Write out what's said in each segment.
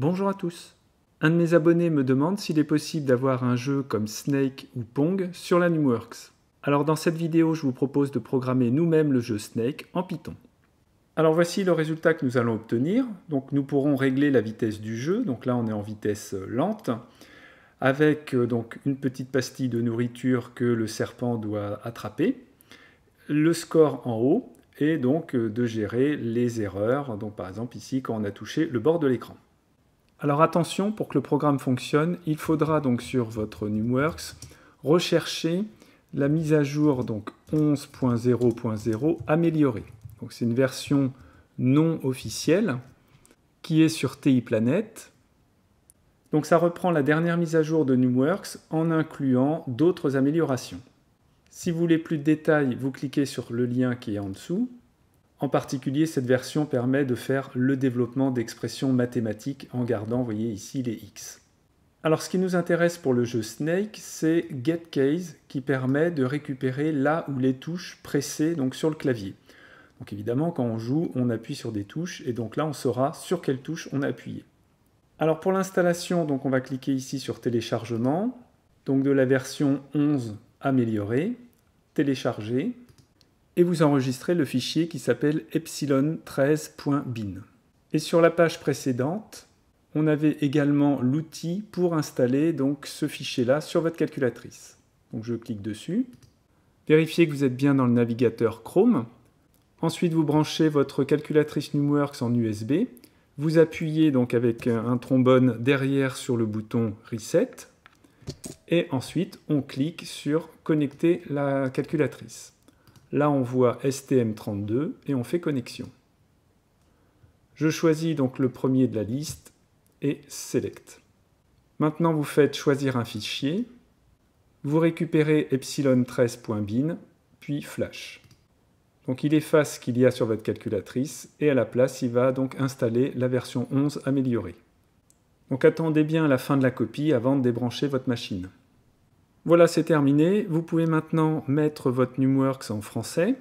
Bonjour à tous. Un de mes abonnés me demande s'il est possible d'avoir un jeu comme Snake ou Pong sur la Numworks. Alors dans cette vidéo, je vous propose de programmer nous-mêmes le jeu Snake en Python. Alors voici le résultat que nous allons obtenir. Donc nous pourrons régler la vitesse du jeu. Donc là on est en vitesse euh, lente avec euh, donc une petite pastille de nourriture que le serpent doit attraper, le score en haut et donc euh, de gérer les erreurs. Donc par exemple ici quand on a touché le bord de l'écran. Alors attention, pour que le programme fonctionne, il faudra donc sur votre NumWorks rechercher la mise à jour donc 11.0.0 améliorée. Donc c'est une version non officielle qui est sur TI Planet. Donc ça reprend la dernière mise à jour de NumWorks en incluant d'autres améliorations. Si vous voulez plus de détails, vous cliquez sur le lien qui est en dessous. En particulier, cette version permet de faire le développement d'expressions mathématiques en gardant, vous voyez ici, les x. Alors ce qui nous intéresse pour le jeu Snake, c'est GetCase qui permet de récupérer là où les touches pressées donc sur le clavier. Donc évidemment, quand on joue, on appuie sur des touches, et donc là, on saura sur quelle touche on a appuyé. Alors pour l'installation, on va cliquer ici sur téléchargement, donc de la version 11 améliorée, télécharger, et vous enregistrez le fichier qui s'appelle epsilon13.bin. Et sur la page précédente, on avait également l'outil pour installer donc ce fichier-là sur votre calculatrice. Donc je clique dessus. Vérifiez que vous êtes bien dans le navigateur Chrome. Ensuite, vous branchez votre calculatrice NumWorks en USB. Vous appuyez donc avec un trombone derrière sur le bouton Reset. Et ensuite, on clique sur Connecter la calculatrice. Là, on voit STM32 et on fait connexion. Je choisis donc le premier de la liste et Select. Maintenant, vous faites choisir un fichier. Vous récupérez epsilon13.bin, puis Flash. Donc il efface ce qu'il y a sur votre calculatrice et à la place, il va donc installer la version 11 améliorée. Donc attendez bien la fin de la copie avant de débrancher votre machine. Voilà, c'est terminé. Vous pouvez maintenant mettre votre NumWorks en français.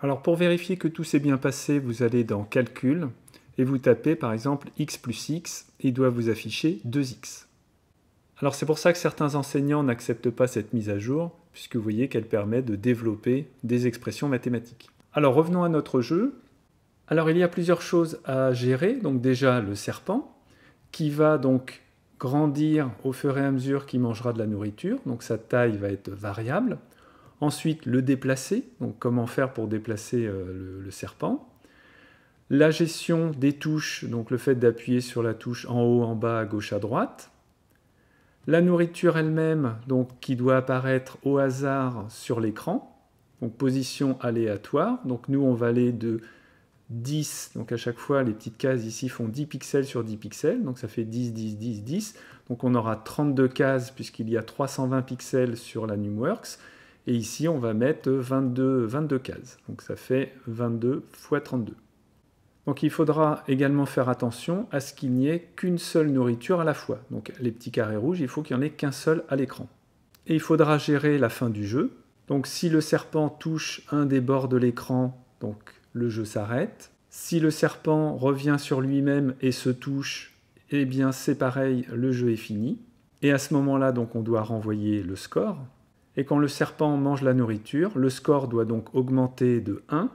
Alors pour vérifier que tout s'est bien passé, vous allez dans Calcul et vous tapez par exemple x plus x, et il doit vous afficher 2x. Alors c'est pour ça que certains enseignants n'acceptent pas cette mise à jour, puisque vous voyez qu'elle permet de développer des expressions mathématiques. Alors revenons à notre jeu. Alors il y a plusieurs choses à gérer, donc déjà le serpent, qui va donc grandir au fur et à mesure qu'il mangera de la nourriture, donc sa taille va être variable. Ensuite, le déplacer, donc comment faire pour déplacer euh, le, serpent. La gestion des touches, donc le fait d'appuyer sur la touche en haut, en bas, à gauche, à droite. La nourriture elle-même, donc qui doit apparaître au hasard sur l'écran, donc position aléatoire. Donc nous, on va aller de 10. Donc à chaque fois, les petites cases ici font 10 pixels sur 10 pixels, donc ça fait 10, 10, 10, 10. Donc on aura 32 cases puisqu'il y a 320 pixels sur la NumWorks. Et ici, on va mettre 22, 22 cases. Donc ça fait 22 x 32. Donc il faudra également faire attention à ce qu'il n'y ait qu'une seule nourriture à la fois. Donc les petits carrés rouges, il faut qu'il n'y en ait qu'un seul à l'écran. Et il faudra gérer la fin du jeu. Donc si le serpent touche un des bords de l'écran, donc le jeu s'arrête. Si le serpent revient sur lui-même et se touche, eh bien c'est pareil, le jeu est fini. Et à ce moment-là, donc on doit renvoyer le score. Et quand le serpent mange la nourriture, le score doit donc augmenter de 1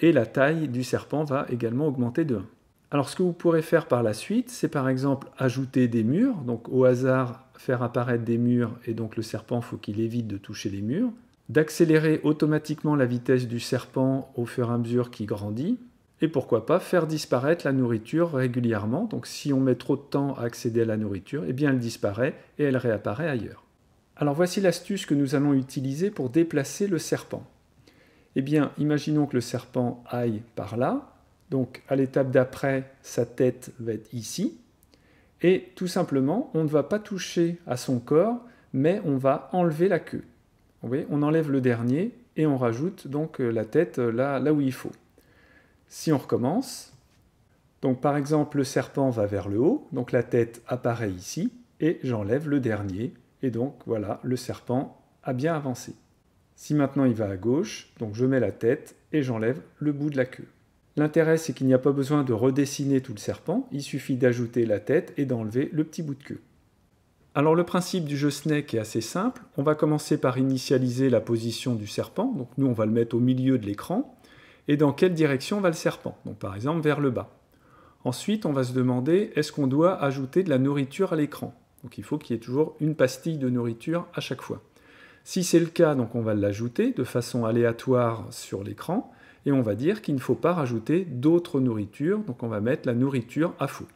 et la taille du serpent va également augmenter de 1. Alors ce que vous pourrez faire par la suite, c'est par exemple ajouter des murs, donc au hasard faire apparaître des murs et donc le serpent faut qu'il évite de toucher les murs d'accélérer automatiquement la vitesse du serpent au fur et à mesure qu'il grandit, et pourquoi pas faire disparaître la nourriture régulièrement. Donc si on met trop de temps à accéder à la nourriture, eh bien elle disparaît et elle réapparaît ailleurs. Alors voici l'astuce que nous allons utiliser pour déplacer le serpent. Eh bien, imaginons que le serpent aille par là. Donc à l'étape d'après, sa tête va être ici. Et tout simplement, on ne va pas toucher à son corps, mais on va enlever la queue on enlève le dernier et on rajoute donc euh, la tête euh, là, là où il faut. Si on recommence, donc par exemple le serpent va vers le haut, donc la tête apparaît ici, et j'enlève le dernier, et donc voilà, le serpent a bien avancé. Si maintenant il va à gauche, donc je mets la tête et j'enlève le bout de la queue. L'intérêt c'est qu'il n'y a pas besoin de redessiner tout le serpent, il suffit d'ajouter la tête et d'enlever le petit bout de queue. Alors le principe du jeu Snake est assez simple. On va commencer par initialiser la position du serpent. Donc nous, on va le mettre au milieu de l'écran. Et dans quelle direction va le serpent Donc par exemple vers le bas. Ensuite, on va se demander est-ce qu'on doit ajouter de la nourriture à l'écran Donc il faut qu'il y ait toujours une pastille de nourriture à chaque fois. Si c'est le cas, donc on va l'ajouter de façon aléatoire sur l'écran et on va dire qu'il ne faut pas rajouter d'autres nourritures, donc on va mettre la nourriture à faux.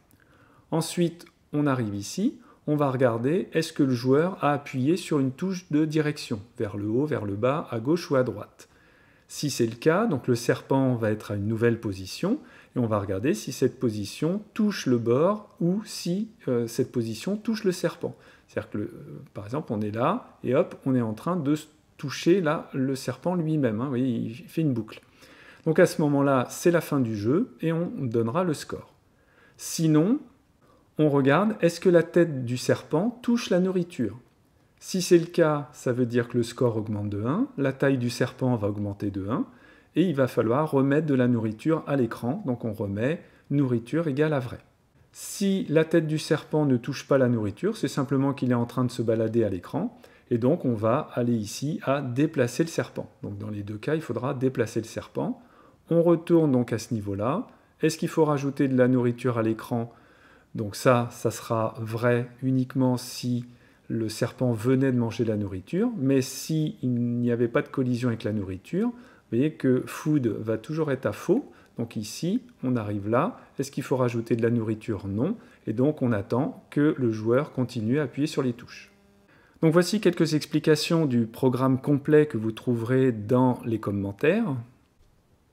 Ensuite, on arrive ici, on va regarder est-ce que le joueur a appuyé sur une touche de direction, vers le haut, vers le bas, à gauche ou à droite. Si c'est le cas, donc le serpent va être à une nouvelle position et on va regarder si cette position touche le bord ou si euh, cette position touche le serpent. C'est-à-dire que, euh, par exemple, on est là et hop, on est en train de toucher là le serpent lui-même. Hein, vous voyez, il fait une boucle. Donc à ce moment-là, c'est la fin du jeu et on donnera le score. Sinon, on regarde est-ce que la tête du serpent touche la nourriture. Si c'est le cas, ça veut dire que le score augmente de 1, la taille du serpent va augmenter de 1, et il va falloir remettre de la nourriture à l'écran, donc on remet nourriture égale à vrai. Si la tête du serpent ne touche pas la nourriture, c'est simplement qu'il est en train de se balader à l'écran, et donc on va aller ici à déplacer le serpent. Donc dans les deux cas, il faudra déplacer le serpent. On retourne donc à ce niveau-là. Est-ce qu'il faut rajouter de la nourriture à l'écran donc ça, ça sera vrai uniquement si le serpent venait de manger la nourriture, mais s'il n'y avait pas de collision avec la nourriture, vous voyez que food va toujours être à faux. Donc ici, on arrive là. Est-ce qu'il faut rajouter de la nourriture Non. Et donc on attend que le joueur continue à appuyer sur les touches. Donc voici quelques explications du programme complet que vous trouverez dans les commentaires.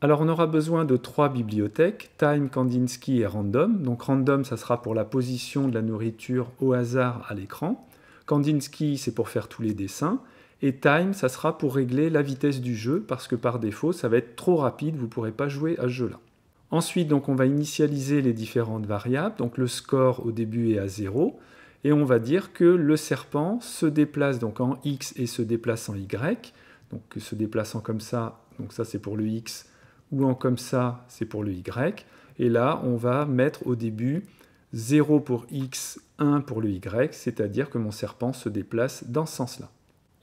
Alors on aura besoin de trois bibliothèques, Time, Kandinsky et Random. Donc Random, ça sera pour la position de la nourriture au hasard à l'écran. Kandinsky, c'est pour faire tous les dessins. Et Time, ça sera pour régler la vitesse du jeu, parce que par défaut, ça va être trop rapide, vous ne pourrez pas jouer à ce jeu-là. Ensuite, donc, on va initialiser les différentes variables. Donc le score au début est à 0. Et on va dire que le serpent se déplace donc en X et se déplace en Y. Donc se déplaçant comme ça, donc ça c'est pour le X, ou en comme ça, c'est pour le y. Et là, on va mettre au début 0 pour x, 1 pour le y, c'est-à-dire que mon serpent se déplace dans ce sens-là.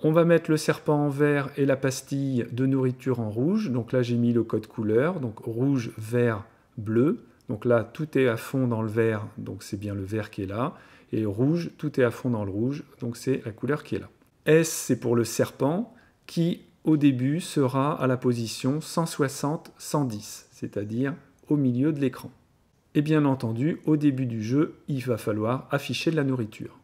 On va mettre le serpent en vert et la pastille de nourriture en rouge. Donc là, j'ai mis le code couleur, donc rouge, vert, bleu. Donc là, tout est à fond dans le vert, donc c'est bien le vert qui est là. Et rouge, tout est à fond dans le rouge, donc c'est la couleur qui est là. S, c'est pour le serpent qui au début sera à la position 160-110, c'est-à-dire au milieu de l'écran. Et bien entendu, au début du jeu, il va falloir afficher de la nourriture.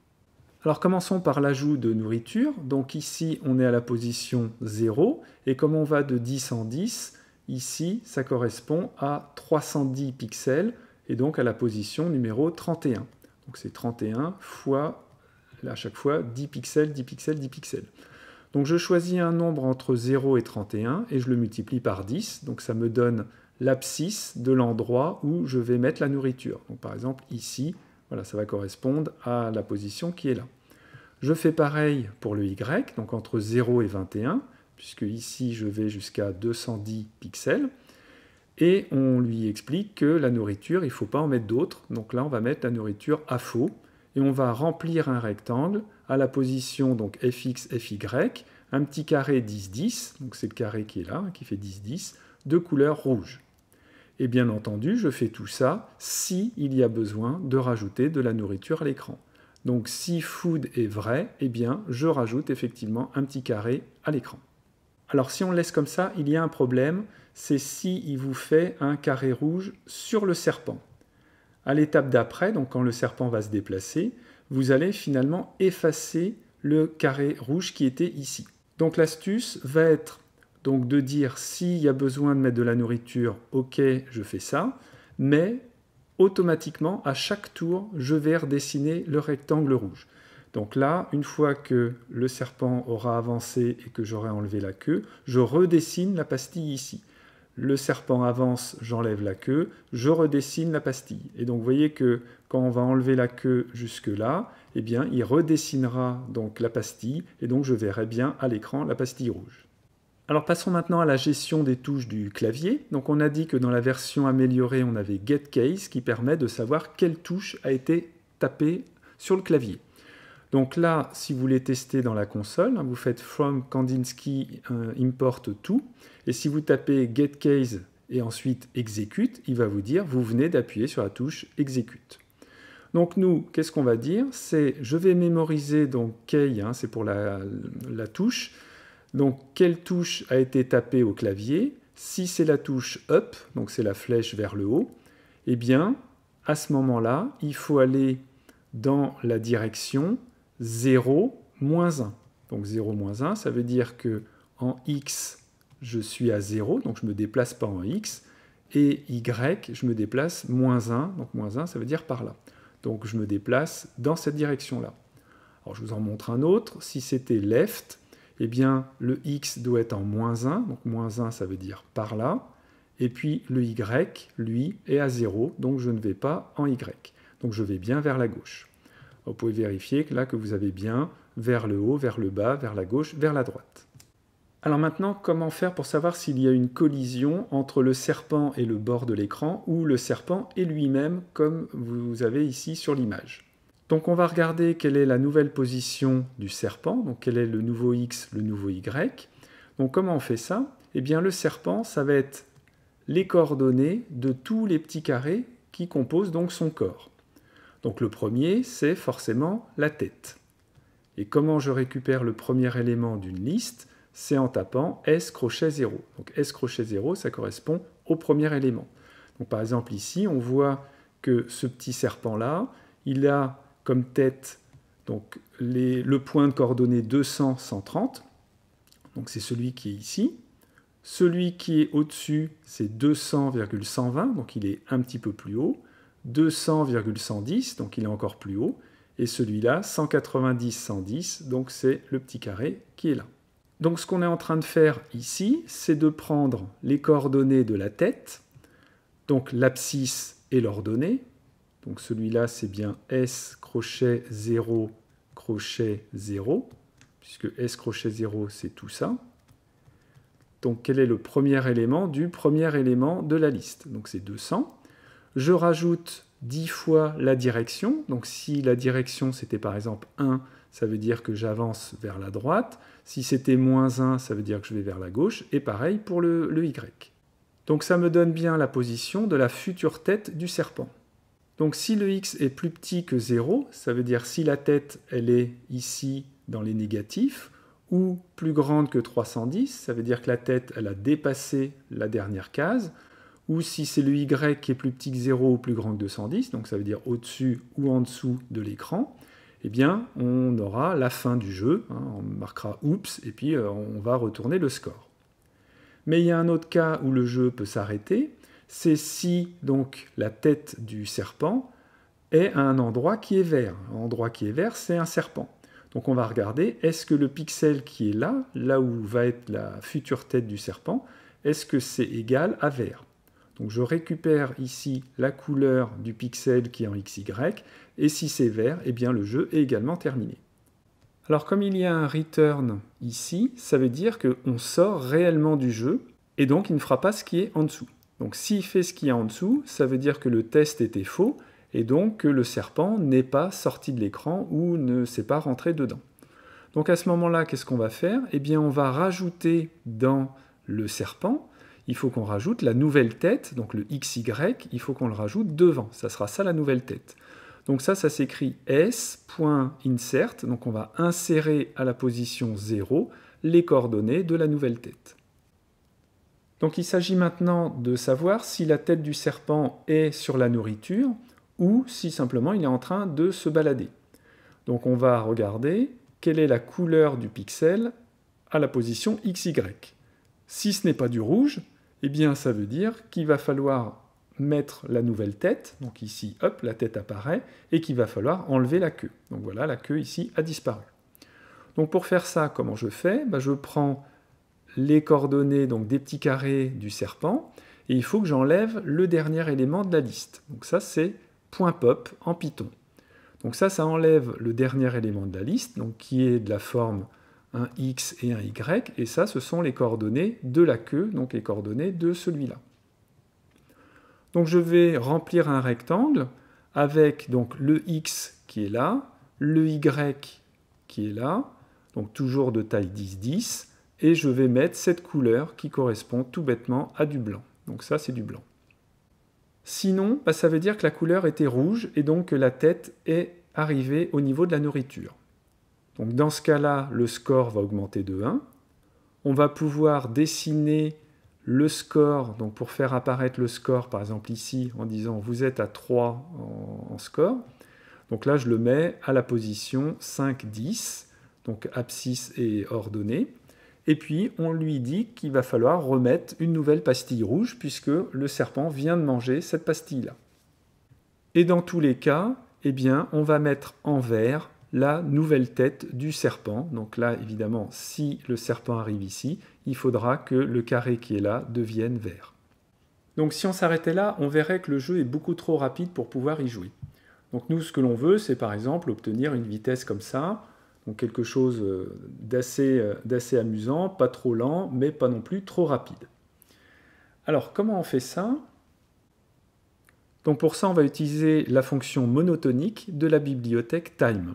Alors commençons par l'ajout de nourriture. Donc ici, on est à la position 0, et comme on va de 10 en 10, ici, ça correspond à 310 pixels, et donc à la position numéro 31. Donc c'est 31 fois, à chaque fois, 10 pixels, 10 pixels, 10 pixels. Donc je choisis un nombre entre 0 et 31 et je le multiplie par 10. Donc ça me donne l'abscisse de l'endroit où je vais mettre la nourriture. Donc par exemple ici, voilà, ça va correspondre à la position qui est là. Je fais pareil pour le Y, donc entre 0 et 21, puisque ici je vais jusqu'à 210 pixels. Et on lui explique que la nourriture, il ne faut pas en mettre d'autres. Donc là, on va mettre la nourriture à faux et on va remplir un rectangle à la position donc fx, fy, un petit carré 10-10, donc c'est le carré qui est là, hein, qui fait 10-10, de couleur rouge. Et bien entendu, je fais tout ça si il y a besoin de rajouter de la nourriture à l'écran. Donc si food est vrai, eh bien je rajoute effectivement un petit carré à l'écran. Alors si on le laisse comme ça, il y a un problème, c'est si il vous fait un carré rouge sur le serpent. À l'étape d'après, donc quand le serpent va se déplacer, vous allez finalement effacer le carré rouge qui était ici. Donc l'astuce va être donc de dire s'il y a besoin de mettre de la nourriture, ok, je fais ça, mais automatiquement à chaque tour, je vais redessiner le rectangle rouge. Donc là, une fois que le serpent aura avancé et que j'aurai enlevé la queue, je redessine la pastille ici le serpent avance, j'enlève la queue, je redessine la pastille. Et donc vous voyez que quand on va enlever la queue jusque-là, eh bien il redessinera donc la pastille, et donc je verrai bien à l'écran la pastille rouge. Alors passons maintenant à la gestion des touches du clavier. Donc on a dit que dans la version améliorée, on avait GetCase qui permet de savoir quelle touche a été tapée sur le clavier. Donc là, si vous voulez tester dans la console, hein, vous faites from Kandinsky euh, import tout, et si vous tapez get case et ensuite exécute, il va vous dire vous venez d'appuyer sur la touche exécute. Donc nous, qu'est-ce qu'on va dire C'est je vais mémoriser donc key, hein, c'est pour la, la touche. Donc quelle touche a été tapée au clavier Si c'est la touche up, donc c'est la flèche vers le haut, eh bien à ce moment-là, il faut aller dans la direction 0, moins 1. Donc 0, moins 1, ça veut dire que en x, je suis à 0, donc je ne me déplace pas en x, et y, je me déplace moins 1, donc moins 1, ça veut dire par là. Donc je me déplace dans cette direction-là. Alors je vous en montre un autre, si c'était left, eh bien le x doit être en moins 1, donc moins 1 ça veut dire par là, et puis le y, lui, est à 0, donc je ne vais pas en y, donc je vais bien vers la gauche vous pouvez vérifier que là que vous avez bien vers le haut, vers le bas, vers la gauche, vers la droite. Alors maintenant, comment faire pour savoir s'il y a une collision entre le serpent et le bord de l'écran ou le serpent et lui-même comme vous avez ici sur l'image Donc on va regarder quelle est la nouvelle position du serpent, donc quel est le nouveau X, le nouveau Y. Donc comment on fait ça Eh bien le serpent, ça va être les coordonnées de tous les petits carrés qui composent donc son corps. Donc le premier, c'est forcément la tête. Et comment je récupère le premier élément d'une liste C'est en tapant S crochet 0. Donc S crochet 0, ça correspond au premier élément. Donc par exemple ici, on voit que ce petit serpent-là, il a comme tête donc, le point de coordonnées 200, 130. Donc c'est celui qui est ici. Celui qui est au-dessus, c'est 200,120, donc il est un petit peu plus haut. 200,110, donc il est encore plus haut, et celui-là 190,110, donc c'est le petit carré qui est là. Donc ce qu'on est en train de faire ici, c'est de prendre les coordonnées de la tête, donc l'abscisse et l'ordonnée, donc celui-là c'est bien S crochet 0 crochet 0, puisque S crochet 0 c'est tout ça. Donc quel est le premier élément du premier élément de la liste Donc c'est 200. Je rajoute 10 fois la direction. Donc si la direction c'était par exemple 1, ça veut dire que j'avance vers la droite. Si c'était moins 1, ça veut dire que je vais vers la gauche. Et pareil pour le, le Y. Donc ça me donne bien la position de la future tête du serpent. Donc si le x est plus petit que 0, ça veut dire si la tête elle est ici dans les négatifs, ou plus grande que 310, ça veut dire que la tête elle a dépassé la dernière case, ou si c'est le Y qui est plus petit que 0 ou plus grand que 210, donc ça veut dire au-dessus ou en dessous de l'écran, eh bien on aura la fin du jeu, hein, on marquera oups, et puis euh, on va retourner le score. Mais il y a un autre cas où le jeu peut s'arrêter, c'est si donc la tête du serpent est à un endroit qui est vert. Un endroit qui est vert, c'est un serpent. Donc on va regarder, est-ce que le pixel qui est là, là où va être la future tête du serpent, est-ce que c'est égal à vert donc je récupère ici la couleur du pixel qui est en XY, et si c'est vert, eh bien le jeu est également terminé. Alors comme il y a un return ici, ça veut dire qu'on sort réellement du jeu, et donc il ne fera pas ce qui est en dessous. Donc s'il fait ce qui est en dessous, ça veut dire que le test était faux, et donc que le serpent n'est pas sorti de l'écran ou ne s'est pas rentré dedans. Donc à ce moment-là, qu'est-ce qu'on va faire Eh bien on va rajouter dans le serpent il faut qu'on rajoute la nouvelle tête, donc le XY, il faut qu'on le rajoute devant. Ça sera ça la nouvelle tête. Donc ça, ça s'écrit s.insert, donc on va insérer à la position 0 les coordonnées de la nouvelle tête. Donc il s'agit maintenant de savoir si la tête du serpent est sur la nourriture ou si simplement il est en train de se balader. Donc on va regarder quelle est la couleur du pixel à la position XY. Si ce n'est pas du rouge, eh bien, ça veut dire qu'il va falloir mettre la nouvelle tête, donc ici, hop, la tête apparaît, et qu'il va falloir enlever la queue. Donc voilà, la queue ici a disparu. Donc pour faire ça, comment je fais bah, Je prends les coordonnées donc des petits carrés du serpent, et il faut que j'enlève le dernier élément de la liste. Donc ça, c'est point .pop en Python. Donc ça, ça enlève le dernier élément de la liste, donc qui est de la forme un X et un Y, et ça, ce sont les coordonnées de la queue, donc les coordonnées de celui-là. Donc je vais remplir un rectangle avec donc le X qui est là, le Y qui est là, donc toujours de taille 10-10, et je vais mettre cette couleur qui correspond tout bêtement à du blanc. Donc ça, c'est du blanc. Sinon, bah, ça veut dire que la couleur était rouge et donc que la tête est arrivée au niveau de la nourriture. Donc dans ce cas-là, le score va augmenter de 1. On va pouvoir dessiner le score, donc pour faire apparaître le score, par exemple ici, en disant vous êtes à 3 en, score. Donc là, je le mets à la position 5, 10, donc abscisse et ordonnée. Et puis, on lui dit qu'il va falloir remettre une nouvelle pastille rouge, puisque le serpent vient de manger cette pastille-là. Et dans tous les cas, eh bien, on va mettre en vert la nouvelle tête du serpent. Donc là, évidemment, si le serpent arrive ici, il faudra que le carré qui est là devienne vert. Donc si on s'arrêtait là, on verrait que le jeu est beaucoup trop rapide pour pouvoir y jouer. Donc nous, ce que l'on veut, c'est par exemple obtenir une vitesse comme ça, donc quelque chose euh, euh, d'assez amusant, pas trop lent, mais pas non plus trop rapide. Alors comment on fait ça donc pour ça, on va utiliser la fonction monotonique de la bibliothèque time.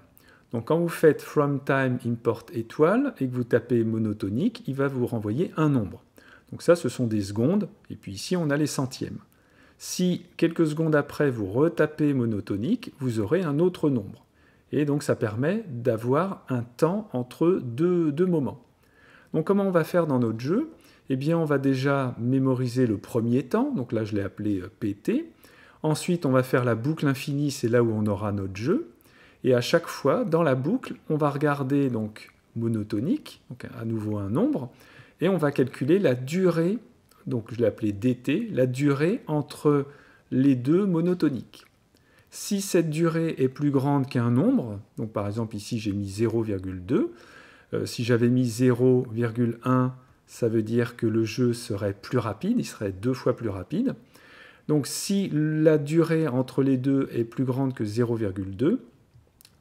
Donc quand vous faites from time import étoile et que vous tapez monotonique, il va vous renvoyer un nombre. Donc ça, ce sont des secondes, et puis ici, on a les centièmes. Si quelques secondes après, vous retapez monotonique, vous aurez un autre nombre. Et donc ça permet d'avoir un temps entre deux, deux, moments. Donc comment on va faire dans notre jeu Eh bien, on va déjà mémoriser le premier temps, donc là, je l'ai appelé euh, PT. Ensuite, on va faire la boucle infinie, c'est là où on aura notre jeu. Et à chaque fois, dans la boucle, on va regarder donc monotonique, donc à nouveau un nombre, et on va calculer la durée, donc je l'ai appelé dt, la durée entre les deux monotoniques. Si cette durée est plus grande qu'un nombre, donc par exemple ici j'ai mis 0,2, euh, si j'avais mis 0,1, ça veut dire que le jeu serait plus rapide, il serait deux fois plus rapide. Donc si la durée entre les deux est plus grande que 0,2,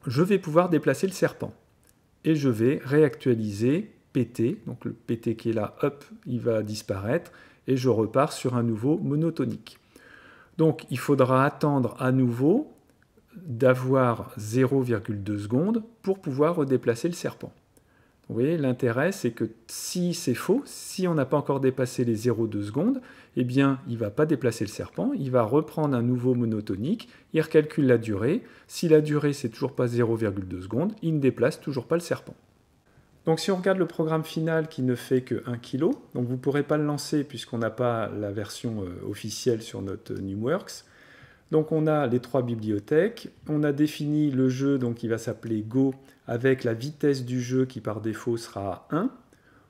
je vais pouvoir déplacer le serpent. Et je vais réactualiser PT, donc le PT qui est là, hop, il va disparaître, et je repars sur un nouveau monotonique. Donc il faudra attendre à nouveau d'avoir 0,2 secondes pour pouvoir redéplacer le serpent. Vous voyez, l'intérêt, c'est que si c'est faux, si on n'a pas encore dépassé les 0,2 secondes, eh bien, il ne va pas déplacer le serpent, il va reprendre un nouveau monotonique, il recalcule la durée. Si la durée, c'est toujours pas 0,2 secondes, il ne déplace toujours pas le serpent. Donc si on regarde le programme final qui ne fait que 1 kg, donc vous ne pourrez pas le lancer puisqu'on n'a pas la version euh, officielle sur notre euh, NewWorks. Donc on a les trois bibliothèques, on a défini le jeu donc il va s'appeler Go avec la vitesse du jeu qui par défaut sera 1.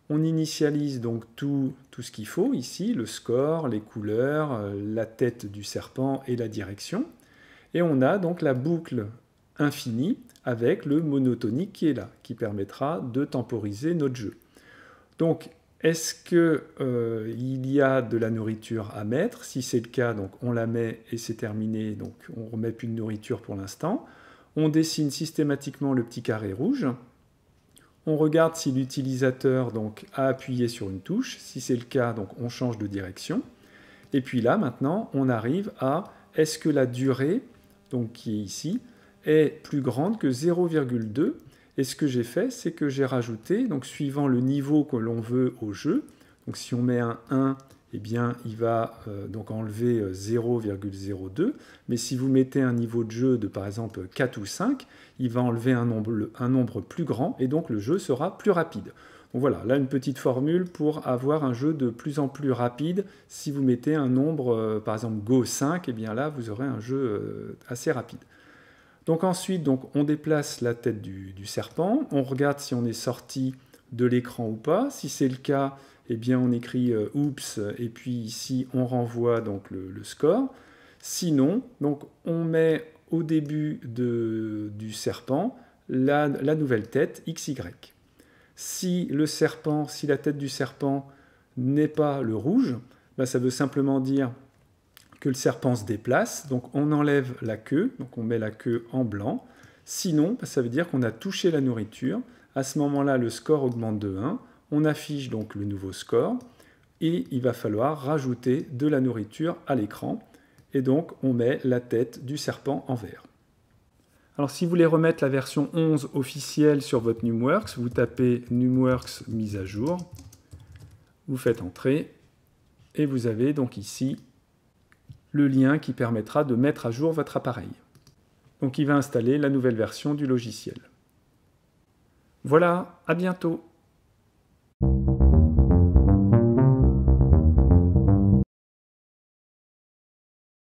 On initialise donc tout, ce qu'il faut ici, le score, les couleurs, euh, la tête du serpent et la direction. Et on a donc la boucle infinie avec le monotonique qui est là, qui permettra de temporiser notre jeu. Donc, est-ce qu'il euh, il y a de la nourriture à mettre Si c'est le cas, donc on la met et c'est terminé, donc on ne remet plus de nourriture pour l'instant. On dessine systématiquement le petit carré rouge, on regarde si l'utilisateur donc a appuyé sur une touche. Si c'est le cas, donc on change de direction. Et puis là, maintenant, on arrive à est-ce que la durée, donc qui est ici, est plus grande que 0,2 Et ce que j'ai fait, c'est que j'ai rajouté, donc suivant le niveau que l'on veut au jeu, donc si on met un 1, eh bien, il va euh, donc enlever 0,02. Euh, Mais si vous mettez un niveau de jeu de par exemple 4 ou 5, il va enlever un nombre, un nombre plus grand et donc le jeu sera plus rapide. Donc voilà, là une petite formule pour avoir un jeu de plus en plus rapide. Si vous mettez un nombre, euh, par exemple Go 5, eh bien là vous aurez un jeu assez rapide. Donc ensuite, donc, on déplace la tête du serpent, on regarde si on est sorti de l'écran ou pas. Si c'est le cas, eh bien on écrit euh, oups et puis ici on renvoie donc le, score. Sinon, donc on met au début du serpent la, la, nouvelle tête XY. Si le serpent, si la tête du serpent n'est pas le rouge, ben ça veut simplement dire que le serpent se déplace, donc on enlève la queue, donc on met la queue en blanc. Sinon, bah, ça veut dire qu'on a touché la nourriture. À ce moment-là, le score augmente de 1 on affiche donc le nouveau score et il va falloir rajouter de la nourriture à l'écran. Et donc on met la tête du serpent en vert. Alors si vous voulez remettre la version 11 officielle sur votre NumWorks, vous tapez NumWorks mise à jour, vous faites entrer et vous avez donc ici le lien qui permettra de mettre à jour votre appareil. Donc il va installer la nouvelle version du logiciel. Voilà, à bientôt